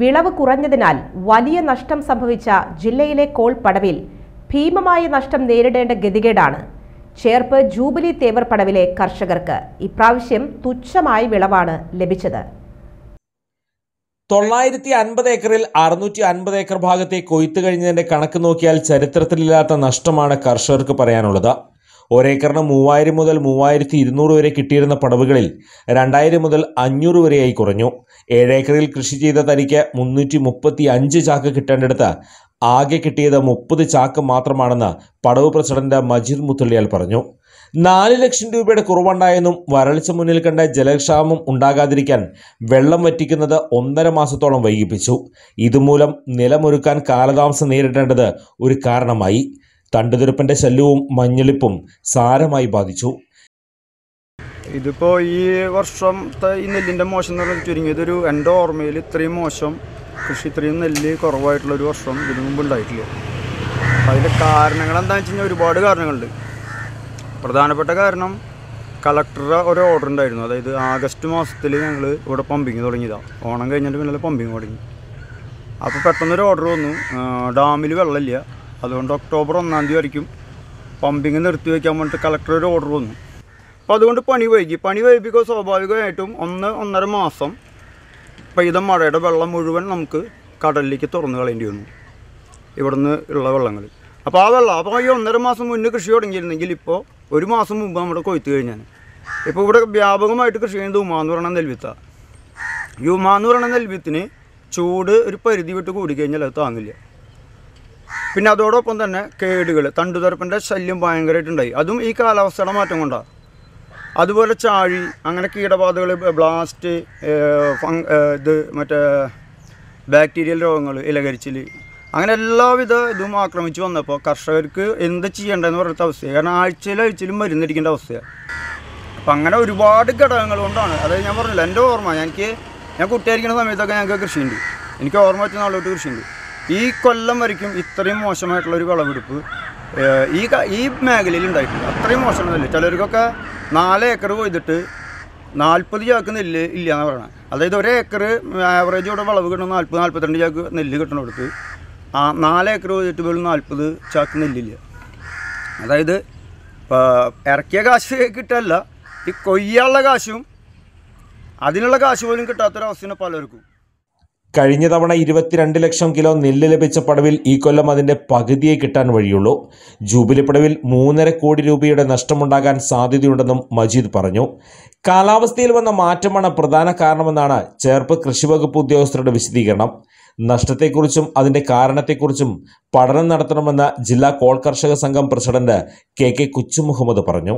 വിളവ് കുറഞ്ഞതിനാൽ വലിയ നഷ്ടം സംഭവിച്ച ജില്ലയിലെ കോൾ പടവിൽ ഭീമമായ നഷ്ടം നേരിടേണ്ട ഗതികേടാണ് ചേർപ്പ് ജൂബിലി തേവർ പടവിലെ കർഷകർക്ക് ഇപ്രാവശ്യം തുച്ഛമായ വിളവാണ് ലഭിച്ചത് തൊള്ളായിരത്തി അൻപത് ഏക്കറിൽ അറുന്നൂറ്റി അൻപത് ഏക്കർ ഭാഗത്തെ കൊയ്ത്ത് കഴിഞ്ഞതിന്റെ കണക്ക് നോക്കിയാൽ ചരിത്രത്തിലില്ലാത്ത നഷ്ടമാണ് കർഷകർക്ക് പറയാനുള്ളത് ഒരേക്കറിന് മൂവായിരം മുതൽ മൂവായിരത്തി ഇരുന്നൂറ് വരെ കിട്ടിയിരുന്ന പടവുകളിൽ രണ്ടായിരം മുതൽ അഞ്ഞൂറ് വരെയായി കുറഞ്ഞു ഏഴേക്കറിൽ കൃഷി ചെയ്ത തരിക്ക് മുന്നൂറ്റി മുപ്പത്തി അഞ്ച് ചാക്ക് കിട്ടേണ്ടടുത്ത് ആകെ കിട്ടിയത് മുപ്പത് ചാക്ക് മാത്രമാണെന്ന് പടവ് പ്രസിഡന്റ് മജീദ് മുത്തള്ളിയാൽ പറഞ്ഞു നാല് ലക്ഷം രൂപയുടെ കുറവുണ്ടായെന്നും വരൾച്ച മുന്നിൽ കണ്ട ജലക്ഷാമം ഉണ്ടാകാതിരിക്കാൻ വെള്ളം വറ്റിക്കുന്നത് ഒന്നര മാസത്തോളം വൈകിപ്പിച്ചു ഇതുമൂലം നിലമൊരുക്കാൻ കാലതാമസം നേരിടേണ്ടത് ഒരു കാരണമായി തണ്ടുതിരുപ്പന്റെ ശല്യവും മഞ്ഞളിപ്പും സാരമായി ബാധിച്ചു ഇതിപ്പോ ഈ വർഷത്തെ ഈ നെല്ലിന്റെ മോശം എന്ന് പറഞ്ഞാൽ ചുരുങ്ങിയതൊരു എന്റെ ഓർമ്മയിൽ ഇത്രയും മോശം കൃഷി ഇത്രയും നെല്ല് കുറവായിട്ടുള്ള ഒരു വർഷം ഇതിനു മുമ്പ് ഉണ്ടായിട്ടില്ല അതിന്റെ കാരണങ്ങൾ എന്താണെന്ന് വെച്ച് കഴിഞ്ഞാൽ ഒരുപാട് കാരണങ്ങളുണ്ട് പ്രധാനപ്പെട്ട കാരണം കളക്ടറുടെ ഒരു ഓർഡർ ഉണ്ടായിരുന്നു അതായത് ആഗസ്റ്റ് മാസത്തിൽ ഞങ്ങൾ ഇവിടെ പമ്പിങ് തുടങ്ങിയതാണ് ഓണം കഴിഞ്ഞിട്ട് പിന്നെ പമ്പിങ് തുടങ്ങി അപ്പോൾ പെട്ടെന്നൊരു ഓർഡർ വന്നു ഡാമിൽ വെള്ളമില്ല അതുകൊണ്ട് ഒക്ടോബർ ഒന്നാം തീയതി വരയ്ക്കും പമ്പിങ് നിർത്തി വയ്ക്കാൻ വേണ്ടിയിട്ട് കളക്ടർ ഒരു ഓർഡർ വന്നു അപ്പോൾ അതുകൊണ്ട് പണി വൈകി പണി വൈകിപ്പിക്കുക സ്വാഭാവികമായിട്ടും ഒന്ന് ഒന്നര മാസം പെയ്ത മഴയുടെ വെള്ളം മുഴുവൻ നമുക്ക് കടലിലേക്ക് തുറന്നു കളയേണ്ടി വന്നു ഇവിടുന്ന് ഉള്ള വെള്ളങ്ങൾ അപ്പോൾ ആ വെള്ളം അപ്പോൾ ഈ ഒന്നര മാസം മുന്നേ കൃഷി തുടങ്ങിയിരുന്നെങ്കിൽ ഇപ്പോൾ ഒരു മാസം മുമ്പ് നമ്മുടെ കൊയ്ത്ത് കഴിഞ്ഞാൽ ഇപ്പോൾ ഇവിടെ വ്യാപകമായിട്ട് കൃഷി ചെയ്യുന്നത് ഉമ എന്ന് പറയുന്ന നെൽവിത്ത ഈ ഉമ എന്ന് പറയുന്ന നെൽവിത്തിന് ചൂട് ഒരു പരിധി വിട്ട് കൂടിക്കഴിഞ്ഞാൽ അത് താങ്ങില്ല പിന്നെ അതോടൊപ്പം തന്നെ കേടുകൾ തണ്ടുതുരപ്പൻ്റെ ശല്യം ഭയങ്കരമായിട്ടുണ്ടായി അതും ഈ കാലാവസ്ഥയുടെ മാറ്റം കൊണ്ടാണ് അതുപോലെ ചാഴി അങ്ങനെ കീടബാധകൾ ബ്ലാസ്റ്റ് ഫങ് ഇത് മറ്റേ ബാക്ടീരിയൽ രോഗങ്ങൾ ഇലകരിച്ചിൽ അങ്ങനെ എല്ലാവിധ ഇതും ആക്രമിച്ച് വന്നപ്പോൾ കർഷകർക്ക് എന്ത് ചെയ്യേണ്ടതെന്ന് പറഞ്ഞിട്ട് അവസ്ഥയാണ് കാരണം ആഴ്ചയിൽ ആഴ്ചയിലും മരുന്നടിക്കേണ്ട അവസ്ഥയാണ് അപ്പം അങ്ങനെ ഒരുപാട് ഘടകങ്ങൾ കൊണ്ടാണ് അതായത് ഞാൻ പറഞ്ഞില്ല എൻ്റെ ഓർമ്മ എനിക്ക് ഞാൻ കുട്ടിയായിരിക്കുന്ന സമയത്തൊക്കെ ഞങ്ങൾക്ക് കൃഷിയുണ്ട് എനിക്ക് ഓർമ്മ വെച്ച നാളോട്ട് കൃഷിയുണ്ട് ഈ കൊല്ലം വരയ്ക്കും ഇത്രയും മോശമായിട്ടുള്ളൊരു ഒരു വിളവെടുപ്പ് ഈ ഈ മേഖലയിൽ ഉണ്ടായിട്ടില്ല അത്രയും മോശമല്ല ചിലർക്കൊക്കെ നാല് ഏക്കർ കൊയ്തിട്ട് നാൽപ്പത് ചാക്ക് നെല്ല് ഇല്ല എന്ന് പറയണത് അതായത് ഒരു ഏക്കർ ആവറേജ് ഇവിടെ വിളവ് കിട്ടണം നാൽപ്പത് നാൽപ്പത്തിരണ്ട് ചാക്ക് നെല്ല് കിട്ടണടുത്ത് ആ നാല് ഏക്കർ കൊയ്തിട്ട് പോലും നാൽപ്പത് ചാക്ക് നെല്ലില്ല അതായത് ഇറക്കിയ കാശ് കിട്ടല്ല ഈ കൊയ്യാനുള്ള കാശും അതിനുള്ള കാശ് പോലും കിട്ടാത്തൊരവസ്ഥ പലർക്കും കഴിഞ്ഞ തവണ ഇരുപത്തിരണ്ട് ലക്ഷം കിലോ നെല്ല് ലഭിച്ച പടവിൽ ഈ കൊല്ലം അതിൻ്റെ പകുതിയെ കിട്ടാൻ വഴിയുള്ളൂ ജൂബിലി പടവിൽ മൂന്നര കോടി രൂപയുടെ നഷ്ടമുണ്ടാകാൻ സാധ്യതയുണ്ടെന്നും മജീദ് പറഞ്ഞു കാലാവസ്ഥയിൽ വന്ന മാറ്റമാണ് പ്രധാന കാരണമെന്നാണ് ചേർപ്പ് കൃഷിവകുപ്പ് ഉദ്യോഗസ്ഥരുടെ വിശദീകരണം നഷ്ടത്തെക്കുറിച്ചും അതിൻ്റെ കാരണത്തെക്കുറിച്ചും പഠനം നടത്തണമെന്ന് ജില്ലാ കോൾ കർഷക സംഘം പ്രസിഡന്റ് കെ കെ മുഹമ്മദ് പറഞ്ഞു